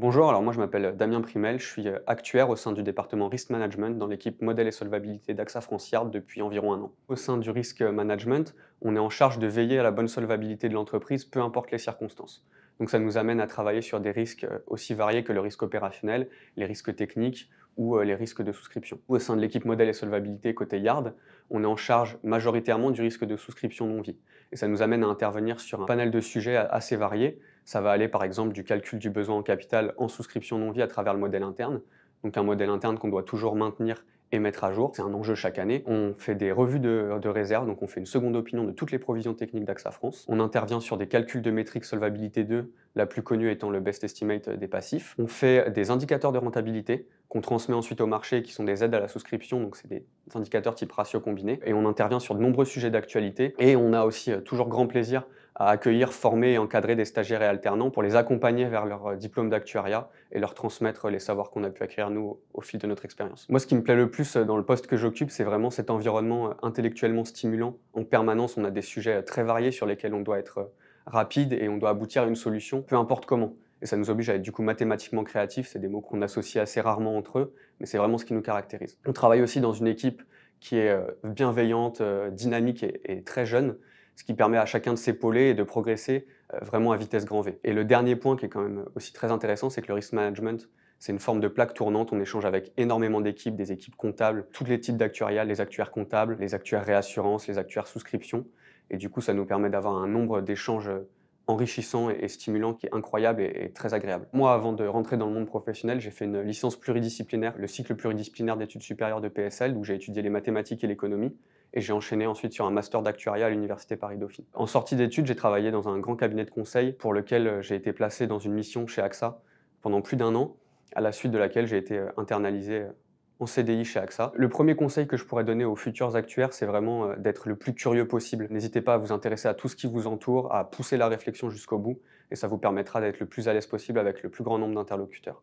Bonjour, alors moi je m'appelle euh, Damien Primel, je suis euh, actuaire au sein du département Risk Management dans l'équipe Modèle et Solvabilité d'AXA France depuis environ un an. Au sein du Risk Management, on est en charge de veiller à la bonne solvabilité de l'entreprise, peu importe les circonstances. Donc ça nous amène à travailler sur des risques euh, aussi variés que le risque opérationnel, les risques techniques, ou euh, les risques de souscription. Au sein de l'équipe modèle et solvabilité côté Yard, on est en charge majoritairement du risque de souscription non-vie. Et ça nous amène à intervenir sur un panel de sujets assez variés. Ça va aller par exemple du calcul du besoin en capital en souscription non-vie à travers le modèle interne, donc un modèle interne qu'on doit toujours maintenir et mettre à jour. C'est un enjeu chaque année. On fait des revues de, réserve, donc on fait une seconde opinion de toutes les provisions techniques d'AXA France. On intervient sur des calculs de métriques solvabilité 2 la plus connue étant le best estimate euh, des passifs. On fait des indicateurs de rentabilité qu'on transmet ensuite au marché, qui sont des aides à la souscription, donc c'est des indicateurs type ratio combiné. Et on intervient sur de nombreux sujets d'actualité. Et on a aussi euh, toujours grand plaisir à accueillir, former et encadrer des stagiaires et alternants pour les accompagner vers leur euh, diplôme d'actuariat et leur transmettre les savoirs qu'on a pu acquérir nous au fil de notre expérience. Moi, ce qui me plaît le plus dans le poste que j'occupe, c'est vraiment cet environnement intellectuellement stimulant. En permanence, on a des sujets très variés sur lesquels on doit être rapide et on doit aboutir à une solution, peu importe comment. Et ça nous oblige à être du coup mathématiquement créatifs, c'est des mots qu'on associe assez rarement entre eux, mais c'est vraiment ce qui nous caractérise. On travaille aussi dans une équipe qui est euh, bienveillante, euh, dynamique et, très jeune, ce qui permet à chacun de s'épauler et de progresser euh, vraiment à vitesse grand V. Et le dernier point qui est quand même aussi très intéressant, c'est que le risk management, c'est une forme de plaque tournante. On échange avec énormément d'équipes, des équipes comptables, tous les types d'actuariales, les actuaires comptables, les actuaires réassurance, les actuaires souscription. Et du coup, ça nous permet d'avoir un nombre d'échanges enrichissants et stimulants qui est incroyable et, très agréable. Moi, avant de rentrer dans le monde professionnel, j'ai fait une licence pluridisciplinaire, le cycle pluridisciplinaire d'études supérieures de PSL, où j'ai étudié les mathématiques et l'économie, et j'ai enchaîné ensuite sur un master d'actuariat à l'Université Paris-Dauphine. En sortie d'études, j'ai travaillé dans un grand cabinet de conseil pour lequel euh, j'ai été placé dans une mission chez AXA pendant plus d'un an, à la suite de laquelle j'ai été euh, internalisé euh, en CDI chez AXA. Le premier conseil que je pourrais donner aux futurs actuaires, c'est vraiment euh, d'être le plus curieux possible. N'hésitez pas à vous intéresser à tout ce qui vous entoure, à pousser la réflexion jusqu'au bout, et ça vous permettra d'être le plus à l'aise possible avec le plus grand nombre d'interlocuteurs.